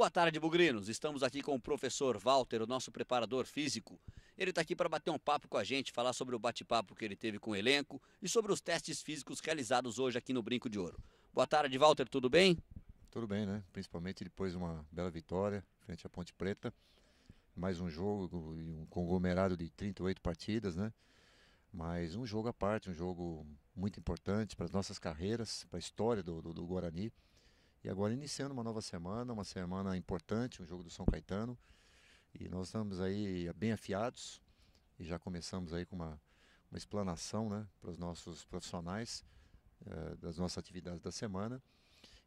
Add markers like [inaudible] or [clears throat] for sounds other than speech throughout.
Boa tarde, Bugrinos. Estamos aqui com o professor Walter, o nosso preparador físico. Ele está aqui para bater um papo com a gente, falar sobre o bate-papo que ele teve com o elenco e sobre os testes físicos realizados hoje aqui no Brinco de Ouro. Boa tarde, Walter, tudo bem? Tudo bem, né? Principalmente depois de uma bela vitória frente à Ponte Preta. Mais um jogo um conglomerado de 38 partidas, né? Mas um jogo à parte, um jogo muito importante para as nossas carreiras, para a história do, do, do Guarani. E agora iniciando uma nova semana, uma semana importante, um jogo do São Caetano. E nós estamos aí bem afiados e já começamos aí com uma, uma explanação né, para os nossos profissionais eh, das nossas atividades da semana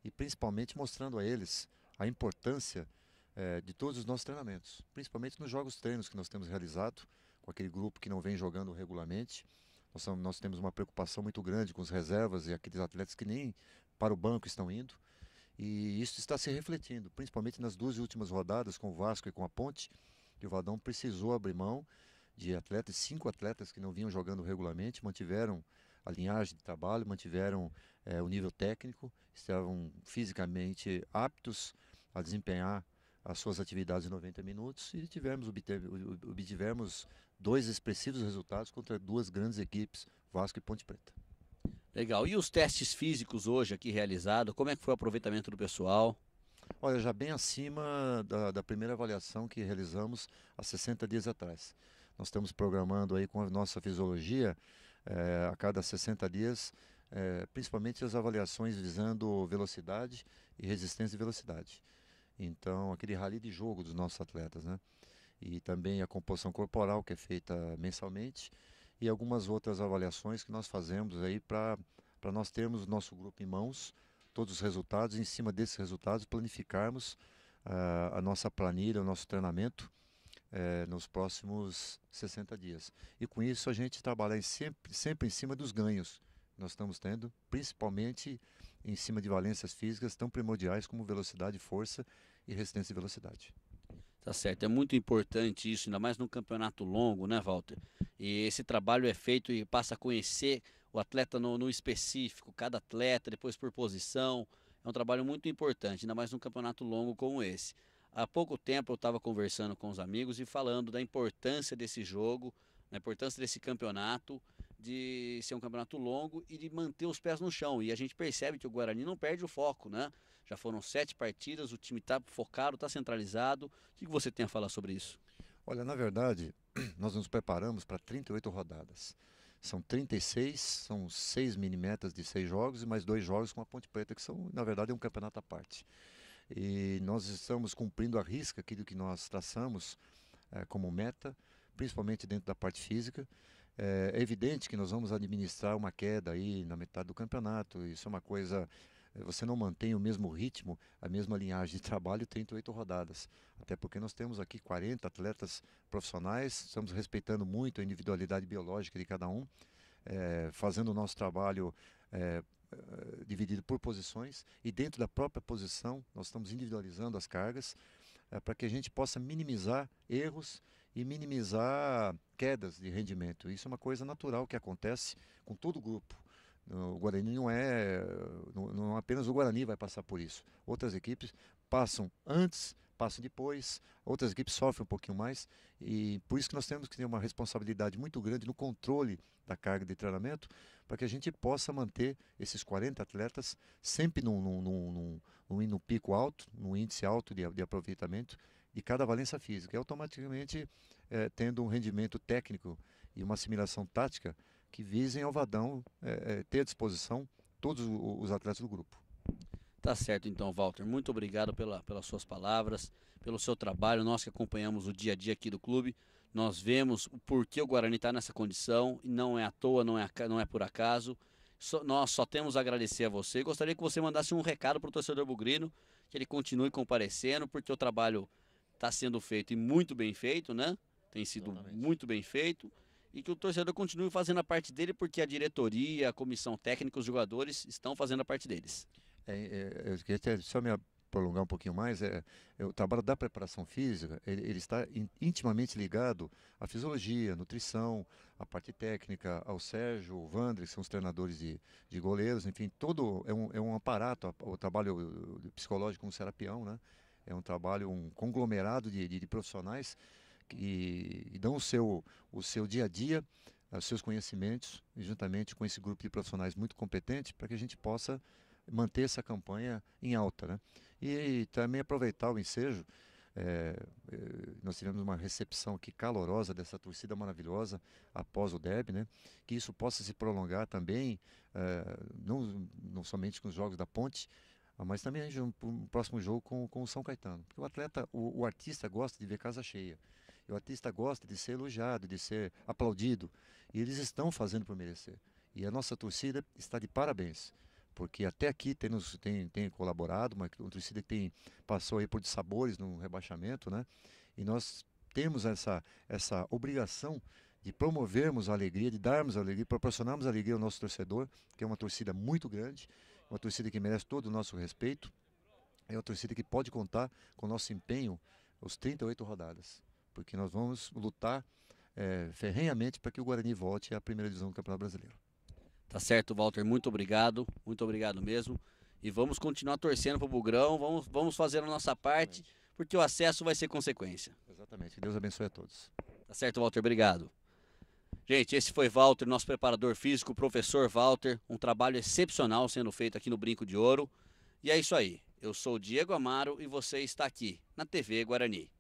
e principalmente mostrando a eles a importância eh, de todos os nossos treinamentos, principalmente nos jogos treinos que nós temos realizado com aquele grupo que não vem jogando regularmente. Nós, somos, nós temos uma preocupação muito grande com as reservas e aqueles atletas que nem para o banco estão indo. E isso está se refletindo, principalmente nas duas últimas rodadas com o Vasco e com a Ponte, que o Vadão precisou abrir mão de atletas, cinco atletas que não vinham jogando regularmente, mantiveram a linhagem de trabalho, mantiveram é, o nível técnico, estavam fisicamente aptos a desempenhar as suas atividades em 90 minutos e tivemos, obtivemos dois expressivos resultados contra duas grandes equipes, Vasco e Ponte Preta. Legal. E os testes físicos hoje aqui realizados, como é que foi o aproveitamento do pessoal? Olha, já bem acima da, da, primeira avaliação que realizamos há 60 dias atrás. Nós estamos programando aí com a nossa fisiologia, eh, a cada 60 dias, eh, principalmente as avaliações visando velocidade e resistência e velocidade. Então, aquele rally de jogo dos nossos atletas, né? E também a composição corporal que é feita mensalmente e algumas outras avaliações que nós fazemos aí para nós termos o nosso grupo em mãos, todos os resultados, e em cima desses resultados planificarmos uh, a nossa planilha, o nosso treinamento uh, nos próximos 60 dias. E com isso a gente trabalha sempre, sempre em cima dos ganhos que nós estamos tendo, principalmente em cima de valências físicas tão primordiais como velocidade, força e resistência e velocidade. Tá certo, é muito importante isso, ainda mais num campeonato longo, né, Walter? E esse trabalho é feito e passa a conhecer o atleta no, no específico, cada atleta, depois por posição. É um trabalho muito importante, ainda mais num campeonato longo como esse. Há pouco tempo eu estava conversando com os amigos e falando da importância desse jogo, da importância desse campeonato de ser um campeonato longo e de manter os pés no chão. E a gente percebe que o Guarani não perde o foco, né? Já foram sete partidas, o time está focado, está centralizado. O que você tem a falar sobre isso? Olha, na verdade, [clears throat] nós nos preparamos para 38 rodadas. São 36, são seis mini-metas de seis jogos e mais dois jogos com a Ponte Preta, que são, na verdade, é um campeonato à parte. E nós estamos cumprindo a risca aquilo que nós traçamos é, como meta, principalmente dentro da parte física. É, é, evidente que nós vamos administrar uma queda aí na metade do campeonato. Isso é uma coisa. É, você não mantém o mesmo ritmo, a mesma linhagem de [laughs] trabalho, 38 rodadas. Até porque nós temos aqui 40 atletas profissionais, estamos respeitando muito a individualidade biológica de cada um, é, fazendo o nosso trabalho. É, é dividido por posições e dentro da própria posição nós estamos individualizando as cargas para que a gente possa minimizar erros e minimizar quedas de rendimento. Isso é uma coisa natural que acontece com todo o grupo. O Guarani não é. Não, apenas o Guarani vai passar por isso. Outras equipes passam antes, passam depois, outras equipes sofrem um pouquinho mais. E por isso que nós temos que ter uma responsabilidade muito grande no controle da carga de treinamento, para que a gente possa manter esses 40 atletas sempre num, num, num, num, num pico alto, num índice alto de, de aproveitamento, de cada valência física. E automaticamente é, tendo um rendimento técnico e uma assimilação tática que visem ao Vadão é, ter à disposição todos os atletas do grupo. Tá certo então, Walter. Muito obrigado pela, pelas suas palavras, pelo seu trabalho. Nós que acompanhamos o dia a dia aqui do clube, nós vemos o porquê o Guarani está nessa condição, e não é à toa, não é, não é por acaso. nós só temos a agradecer a você. Gostaria que você mandasse um recado para o torcedor Bugrino, que ele continue comparecendo, porque o trabalho está sendo feito e muito bem feito, né? Tem sido Exatamente. muito bem feito. E que o torcedor continue fazendo a parte dele, porque a diretoria, a comissão técnica, os jogadores estão fazendo a parte deles. É, é, eu queria só me prolongar um pouquinho mais, é, é, o trabalho da preparação física, ele, ele está in, intimamente ligado à fisiologia, à nutrição, à parte técnica, ao Sérgio, ao Vandre, que são os treinadores de, de goleiros, enfim, todo é um, é um aparato, o trabalho psicológico como serapião, né? É um trabalho, um conglomerado de, de, de profissionais que dão o seu, o seu dia a dia, eh, os seus conhecimentos, juntamente com esse grupo de profissionais muito competente, para que a gente possa manter essa campanha em alta. Né? E, e também aproveitar o ensejo. É, nós tivemos uma recepção aqui calorosa dessa torcida maravilhosa após o derby, né? que isso possa se prolongar também, é, não, não somente com os jogos da Ponte, ah, mas também um próximo jogo com, com o São Caetano. Porque o atleta, o, o, artista gosta de ver casa cheia. E o artista gosta de ser elogiado, de ser aplaudido. E eles estão fazendo por merecer. E a nossa torcida está de parabéns. Porque até aqui tem, tem, tem colaborado, uma, uma torcida que tem, passou aí por dissabores no rebaixamento, né? E nós temos essa, essa obrigação de promovermos a alegria, de darmos alegria, proporcionarmos a alegria ao nosso torcedor, que é uma torcida muito grande uma torcida que merece todo o nosso respeito, é uma torcida que pode contar com o nosso empenho os 38 rodadas, porque nós vamos lutar é, ferrenhamente para que o Guarani volte à primeira divisão do Campeonato Brasileiro. Tá certo, Walter, muito obrigado, muito obrigado mesmo. E vamos continuar torcendo para o Bugrão, vamos, vamos fazer a nossa parte, porque o acesso vai ser consequência. Exatamente, que Deus abençoe a todos. Tá certo, Walter, obrigado. Gente, esse foi Walter, nosso preparador físico, professor Walter. Um trabalho excepcional sendo feito aqui no Brinco de Ouro. E é isso aí. Eu sou Diego Amaro e você está aqui na TV Guarani.